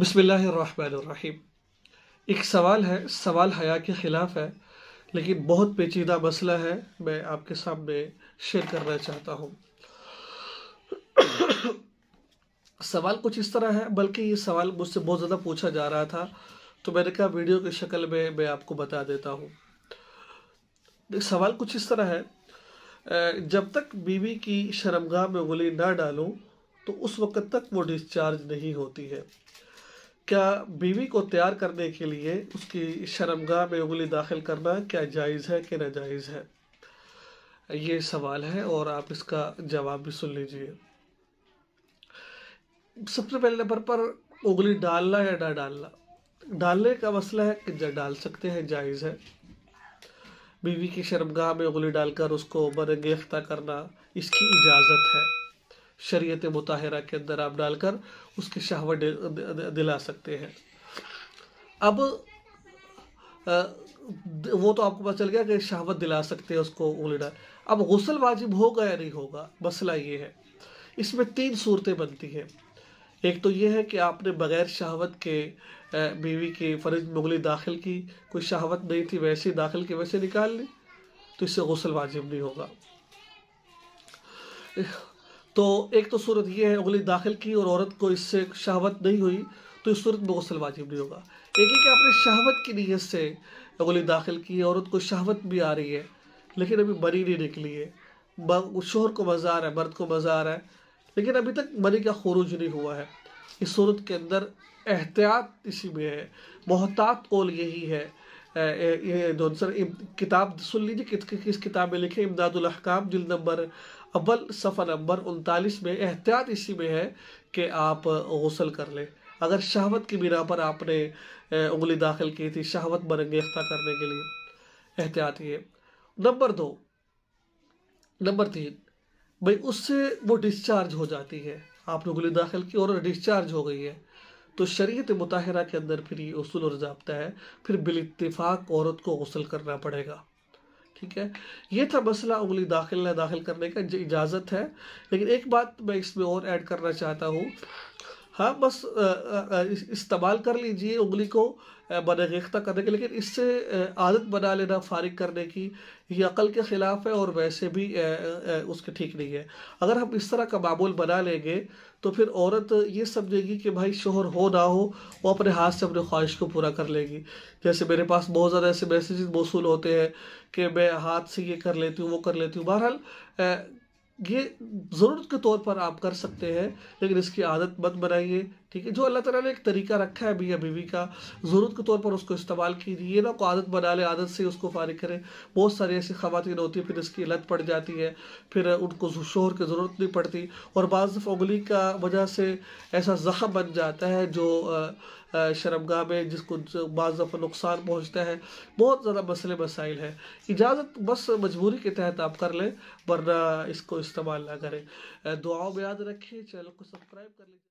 बिसमीम एक सवाल है सवाल हया के ख़िलाफ़ है लेकिन बहुत पेचीदा मसला है मैं आपके सामने शेयर करना चाहता हूँ सवाल कुछ इस तरह है बल्कि ये सवाल मुझसे बहुत ज़्यादा पूछा जा रहा था तो मैंने कहा वीडियो की शक्ल में मैं आपको बता देता हूँ सवाल कुछ इस तरह है जब तक बीवी की शर्मगाह में उंगली ना डालूँ तो उस वक़्त तक वो डिस्चार्ज नहीं होती है क्या बीवी को तैयार करने के लिए उसकी शर्मगाह में उंगली दाखिल करना क्या जायज़ है कि नाजायज़ है ये सवाल है और आप इसका जवाब भी सुन लीजिए सबसे पहले नंबर पर उंगली डालना या ना डालना डालने का मसला है कि डाल सकते हैं जायज़ है बीवी की शर्मगाह में उंगली डालकर उसको बरंगे करना इसकी इजाज़त है शरीयत मुताहरा के अंदर आप डालकर उसकी शहावत दिला सकते हैं अब वो तो आपको पता चल गया कि शहावत दिला सकते हैं उसको उंगली डाल अब गसल वाजिब होगा या नहीं होगा मसला ये है इसमें तीन सूरतें बनती हैं एक तो ये है कि आपने बग़ैर शहावत के बीवी के फरिज में उंगली दाखिल की कोई शहावत नहीं थी वैसे ही दाखिल की वैसे निकाल ली तो इससे गसल वाजिब नहीं होगा तो एक तो सूरत यह है उंगली दाखिल की और औरत को इससे शहावत नहीं हुई तो इस सूरत में गसल वाजिब नहीं होगा एक ही कि आपने शहावत की नीयत से उंगली दाखिल की है औरत को शहावत भी आ रही है लेकिन अभी मरी नहीं निकली है शोहर को मज़ा आ रहा है मर्द को मज़ा आ रहा है लेकिन अभी तक मरी का खरूज नहीं हुआ है इस सूरत के अंदर एहतियात इसी में है मोहतात कौल यही है सर किताब सुन लीजिए कि, कि, किस किताब में लिखे इमदादुल अहकाम जिल नंबर अव्वल सफ़ा नंबर उनतालीस में एहतियात इसी में है कि आप गसल कर लें अगर शहावत की बिना पर आपने उंगली दाखिल की थी शहावत अख्ता करने के लिए एहतियात ये नंबर दो नंबर तीन भाई उससे वो डिस्चार्ज हो जाती है आपने उंगली दाखिल की और डिस्चार्ज हो गई है तो शरीत मुताहरा के अंदर फिर ये असूल और जबता है फिर बिलतफाक औरत को गसल करना पड़ेगा ठीक है ये था मसला उंगली दाखिल न दाखिल करने का इजाज़त है लेकिन एक बात मैं इसमें और ऐड करना चाहता हूँ हाँ बस इस्तेमाल कर लीजिए उंगली को बनरेख्ता करने के लेकिन इससे आदत बना लेना फारिग करने की ये अकल के ख़िलाफ़ है और वैसे भी उसके ठीक नहीं है अगर हम इस तरह का मामूल बना लेंगे तो फिर औरत ये समझेगी कि भाई शोहर हो ना हो वो अपने हाथ से अपने ख्वाहिश को पूरा कर लेगी जैसे मेरे पास बहुत ज़्यादा ऐसे मैसेज मौसू होते हैं कि मैं हाथ से ये कर लेती हूँ वो कर लेती हूँ बहरहाल ये ज़रूरत के तौर पर आप कर सकते हैं लेकिन इसकी आदत मत बनाइए ठीक है जो अल्लाह ताला ने एक तरीका रखा है मियाँ बीवी का ज़रूरत के तौर पर उसको इस्तेमाल कीजिए ना को आदत बना ले आदत से उसको फारिग करें बहुत सारी ऐसी खातन होती है फिर इसकी लत पड़ जाती है फिर उनको शोहर की ज़रूरत नहीं पड़ती और बाज़ उंगली का वजह से ऐसा ज़ख्म बन जाता है जो आ, शर्मगाह में जिसको बाज़ दफ़ा नुकसान पहुँचता है बहुत ज़्यादा मसले मसाइल हैं इजाज़त बस मजबूरी के तहत आप कर लें वरना इसको इस्तेमाल ना करें दुआओं में याद रखिए चैनल को सब्सक्राइब कर लीजिए